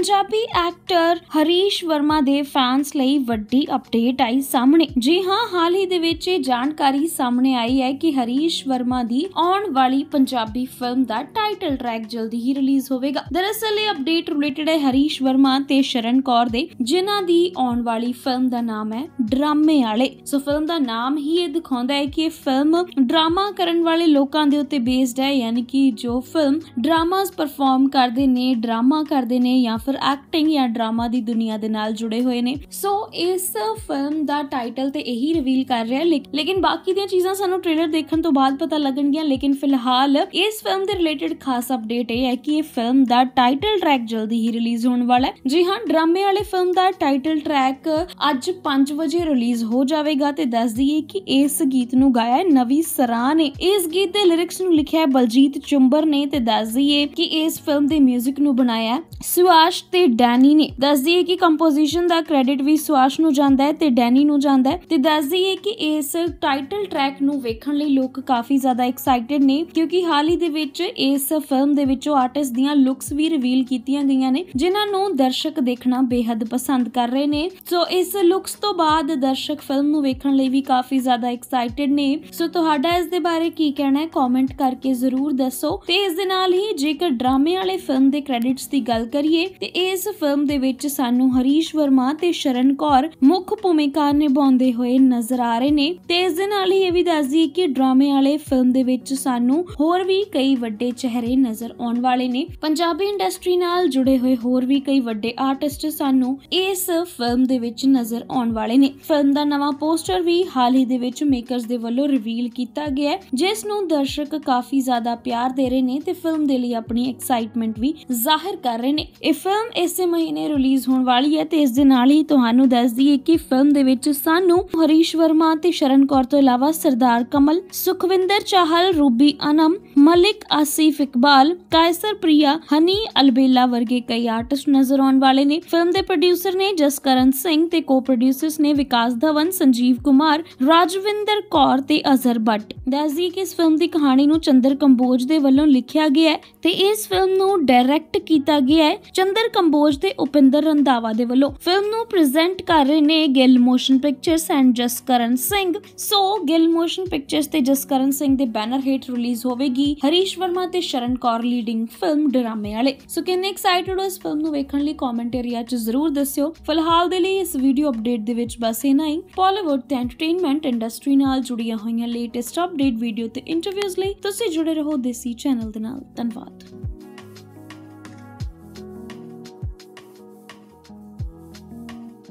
Punjabi actor Harish Verma ਦੇ fans ਲਈ ਵੱਡੀ ਅਪਡੇਟ ਆਈ ਸਾਹਮਣੇ ਜੀ ਹਾਂ ਹਾਲ ਹੀ ਦੇ ਵਿੱਚ ਇਹ ਜਾਣਕਾਰੀ ਸਾਹਮਣੇ ਆਈ ਹੈ ਕਿ ਹਰੀਸ਼ ਵਰਮਾ ਦੀ ਆਉਣ ਵਾਲੀ ਪੰਜਾਬੀ ਫਿਲਮ ਦਾ ਟਾਈਟਲ ਟਰੈਕ ਜਲਦੀ ਹੀ ਰਿਲੀਜ਼ ਹੋਵੇਗਾ ਦਰਅਸਲ ਇਹ ਅਪਡੇਟ ਰਿਲੇਟਡ ਹੈ ਹਰੀਸ਼ ਵਰਮਾ ਤੇ ਸ਼ਰਨ ਕੌਰ ਦੇ ਜਿਨ੍ਹਾਂ ਦੀ ਆਉਣ ਵਾਲੀ ਫਿਲਮ ਦਾ ਨਾਮ ਹੈ ਡਰਾਮੇ ਵਾਲੇ ਸੋ ਫਿਲਮ ਦਾ ਨਾਮ ਹੀ ਇਹ ਦਿਖਾਉਂਦਾ ਹੈ ਕਿ ਇਹ ਫਿਲਮ ਡਰਾਮਾ ਕਰਨ ਵਾਲੇ ਲੋਕਾਂ ਦੇ ਉੱਤੇ ਬੇਸਡ ਹੈ ਯਾਨੀ ਕਿ ਜੋ ਫਿਲਮ ਡਰਾਮਾਸ ਪਰਫਾਰਮ ਕਰਦੇ ਨੇ ਡਰਾਮਾ ਕਰਦੇ ਨੇ ਜਾਂ ਫਿਰ ਐਕਟਿੰਗ ਜਾਂ ਡਰਾਮਾ ਦੀ ਦੁਨੀਆ ਦੇ ਨਾਲ ਜੁੜੇ ਹੋਏ ਨੇ ਸੋ ਇਸ ਫਿਲਮ ਦਾ ਟਾਈਟਲ ਤੇ ਇਹੀ ਰਿਵੀਲ ਕਰ ਰਿਹਾ ਲੇਕਿਨ ਬਾਕੀ ਦੀਆਂ ਚੀਜ਼ਾਂ ਸਾਨੂੰ ਟ੍ਰੇਲਰ ਦੇਖਣ ਤੋਂ ਬਾਅਦ ਪਤਾ ਲੱਗਣਗੀਆਂ ਲੇਕਿਨ ਫਿਲਹਾਲ ਇਸ ਫਿਲਮ ਦੇ ਰਿਲੇਟਡ ਖਾਸ ਅਪਡੇਟ ਇਹ ਹੈ ਕਿ ਇਹ ਫਿਲਮ ਦਾ ਟਾਈਟਲ ਟਰੈਕ ਜਲਦੀ ਹੀ ਰਿਲੀਜ਼ ਹੋਣ ਵਾਲਾ ਹੈ ਜੀ ਹਾਂ ਡਰਾਮੇ ਵਾਲੇ ਫਿਲਮ ਦਾ ਟਾਈਟਲ ਟਰੈਕ ਅੱਜ 5 ਵਜੇ ਰਿਲੀਜ਼ ਹੋ ਜਾਵੇਗਾ ਤੇ ਦੱਸ ਦਈਏ ਕਿ ਇਸ ਗੀਤ ਨੂੰ ਗਾਇਆ ਹੈ ਨਵੀ ਸਰਾਂ ਨੇ ਇਸ ਗੀਤ ਦੇ ਲਿਰਿਕਸ ਨੂੰ ਲਿਖਿਆ ਹੈ ਬਲਜੀਤ ਚੁੰਬਰ ਨੇ ਤੇ ਦੱਸ ਦਈਏ ਕਿ ਇਸ ਫਿਲਮ ਦੇ 뮤직 ਨੂੰ ਬਣਾਇਆ ਹੈ ਸੁਆਸ਼ ਸੁਆਸ਼ ਤੇ ਡੈਨੀ ਨੇ ਦੱਸਦੀ ਹੈ ਕਿ ਕੰਪੋਜੀਸ਼ਨ ਦਾ ਕ੍ਰੈਡਿਟ ਵੀ ਸੁਆਸ਼ ਨੂੰ ਜਾਂਦਾ ਹੈ ਤੇ ਡੈਨੀ ਨੂੰ ਜਾਂਦਾ ਹੈ ਤੇ ਦੱਸਦੀ ਹੈ ਕਿ ਇਸ ਟਾਈਟਲ ਟਰੈਕ ਨੂੰ ਵੇਖਣ ਲਈ ਲੋਕ ਕਾਫੀ ਜ਼ਿਆਦਾ ਐਕਸਾਈਟਿਡ ਨੇ ਕਿਉਂਕਿ ਹਾਲ ਹੀ ਦੇ ਵਿੱਚ ਇਸ ਫਿਲਮ ਦੇ ਵਿੱਚੋਂ ਆਰਟਿਸਟ ਦੀਆਂ ਲੁੱਕਸ ਵੀ ਰਿਵੀਲ ਕੀਤੀਆਂ ਗਈਆਂ ਨੇ ਜਿਨ੍ਹਾਂ ਨੂੰ ਦਰਸ਼ਕ ਦੇਖਣਾ ਬੇहद ਪਸੰਦ ਕਰ ਰਹੇ ਨੇ ਸੋ ਇਸ ਲੁੱਕਸ ਤੋਂ ਬਾਅਦ ਦਰਸ਼ਕ ਫਿਲਮ ਨੂੰ ਵੇਖਣ ਲਈ ਵੀ ਕਾਫੀ ਜ਼ਿਆਦਾ ਐਕਸਾਈਟਿਡ ਨੇ ਸੋ ਤੁਹਾਡਾ ਇਸ ਦੇ ਬਾਰੇ ਕੀ ਕਹਿਣਾ ਹੈ ਕਮੈਂਟ ਕਰਕੇ ਜ਼ਰੂਰ ਦੱਸੋ ਤੇ ਇਸ ਦੇ ਨਾਲ ਹੀ ਜੇਕਰ ਡਰਾਮੇ ਵਾਲੇ ਫਿਲਮ ਦੇ ਕ੍ਰੈਡਿਟਸ ਦੀ ਗੱਲ ਕਰੀਏ ਤੇ ਇਸ ਫਿਲਮ ਦੇ ਵਿੱਚ ਸਾਨੂੰ ਹਰੀਸ਼ ਵਰਮਾ ਤੇ ਸ਼ਰਨ ਕੌਰ ਮੁੱਖ ਭੂਮਿਕਾ ਨਿਭਾਉਂਦੇ ਹੋਏ ਨਜ਼ਰ ਆ ਰਹੇ ਨੇ ਤੇ ਇਸ ਦੇ ਨਾਲ ਹੀ ਇਹ ਵੀ ਦੱਸਦੀ ਕਿ ਡਰਾਮੇ ਵਾਲੇ ਫਿਲਮ ਦੇ ਵਿੱਚ ਸਾਨੂੰ ਹੋਰ ਵੀ ਕਈ ਵੱਡੇ ਚਿਹਰੇ ਨਜ਼ਰ ਆਉਣ ਵਾਲੇ ਨੇ ਪੰਜਾਬੀ ਇੰਡਸਟਰੀ ਨਾਲ ਜੁੜੇ ਹੋਏ ਹੋਰ ਵੀ ਕਈ ਵੱਡੇ ਆਰਟਿਸਟ ਸਾਨੂੰ ਇਸ ਫਿਲਮ ਦੇ ਵਿੱਚ ਨਜ਼ਰ ਆਉਣ ਵਾਲੇ ਨੇ ਫਿਲਮ ਦਾ ਨਵਾਂ ਪੋਸਟਰ ਵੀ ਹਾਲ ਹੀ ਦੇ ਵਿੱਚ ਮੇਕਰਸ ਦੇ ਵੱਲੋਂ ਰਿਵੀਲ ਕੀਤਾ ਗਿਆ ਜਿਸ ਨੂੰ ਦਰਸ਼ਕ ਕਾਫੀ ਜ਼ਿਆਦਾ ਪਿਆਰ ਦੇ ਰਹੇ ਨੇ ਤੇ ਫਿਲਮ ਦੇ ਲਈ ਆਪਣੀ ਐਕਸਾਈਟਮੈਂਟ ਵੀ ਜ਼ਾਹਿਰ ਕਰ ਰਹੇ ਨੇ ਇਹ ਫਿਲਮ ਇਸੇ ਮਹੀਨੇ ਰਿਲੀਜ਼ ਹੋਣ ਵਾਲੀ ਹੈ ਤੇ ਇਸ ਦੇ ਨਾਲ ਹੀ ਤੁਹਾਨੂੰ ਦੱਸ ਦਈਏ ਕਿ ਫਿਲਮ ਦੇ ਵਿੱਚ ਸਾਨੂੰ ਹਰੀਸ਼ ਵਰਮਾ ਤੇ ਸ਼ਰਨ ਕੌਰ ਤੋਂ ਇਲਾਵਾ ਸਰਦਾਰ ਕਮਲ ਸੁਖਵਿੰਦਰ ਚਾਹਲ ਰੂਬੀ ਅਨਮ ਮਲਿਕ ਆਸਿਫ ਇਕਬਾਲ ਕਾਇਸਰ ਪ੍ਰਿਆ ਹਨੀ ਅਲਬੇਲਾ ਵਰਗੇ ਕਈ ਆਰਟਿਸਟ ਨਜ਼ਰ ਆਉਣ ਵਾਲੇ ਨੇ ਫਿਲਮ ਦੇ ਪ੍ਰੋਡਿਊਸਰ ਨੇ ਜਸਕਰਨ ਸਿੰਘ ਤੇ ਕੋ-ਪ੍ਰੋਡਿਊਸਰਸ ਨੇ ਵਿਕਾਸ ਧਵਨ ਸੰਜੀਵ ਕੁਮਾਰ ਰਾਜਵਿੰਦਰ ਕੌਰ ਤੇ ਅਜ਼ਰ ਬੱਟ ਦੱਸਦੀ ਕਿ ਇਸ ਫਿਲਮ ਦੀ ਕਹਾਣੀ ਨੂੰ ਚੰਦਰ ਕੰਬੋਜ ਦੇ ਵੱਲੋਂ ਲਿਖਿਆ ਗਿਆ ਹੈ ਤੇ ਇਸ ਫਿਲਮ ਨੂੰ ਡਾਇਰੈਕਟ ਕੀਤਾ ਗਿਆ ਹੈ ਚੰਦਰ ਸੁਰਿੰਦਰ ਕੰਬੋਜ ਤੇ ਉਪਿੰਦਰ ਰੰਧਾਵਾ ਦੇ ਵੱਲੋਂ ਫਿਲਮ ਨੂੰ ਪ੍ਰੈਜ਼ੈਂਟ ਕਰ ਰਹੇ ਨੇ Gill motion pictures and Jaskaran Singh so Gill motion pictures ਤੇ ਜਸਕਰਨ ਸਿੰਘ ਦੇ ਬੈਨਰ ਹੇਠ ਰਿਲੀਜ਼ ਹੋਵੇਗੀ ਹਰੀਸ਼ ਵਰਮਾ ਤੇ ਸ਼ਰਨ ਕੌਰ ਲੀਡਿੰਗ ਫਿਲਮ ਡਰਾਮੇ ਵਾਲੇ ਸੋ ਕਿੰਨੇ ਐਕਸਾਈਟਡ ਹੋ ਇਸ ਫਿਲਮ ਨੂੰ ਵੇਖਣ ਲਈ ਕਮੈਂਟ ਏਰੀਆ 'ਚ ਜ਼ਰੂਰ ਦੱਸਿਓ ਫਿਲਹਾਲ ਦੇ ਲਈ ਇਸ ਵੀਡੀਓ ਅਪਡੇਟ ਦੇ ਵਿੱਚ ਬਸ ਇਨਾ ਹੀ ਬਾਲੀਵੁੱਡ ਤੇ ਐਂਟਰਟੇਨਮੈਂਟ ਇੰਡਸਟਰੀ ਨਾਲ ਜੁੜੀਆਂ ਹੋਈਆਂ ਲੇਟੈਸਟ ਅਪਡੇਟ ਵੀਡੀਓ ਤੇ ਇੰਟਰਵਿਊਜ਼ ਲਈ ਤੁਸੀਂ ਜੁੜੇ ਰਹੋ ਦੇਸੀ ਚੈਨਲ ਦੇ ਨਾਲ ਧੰਨਵਾਦ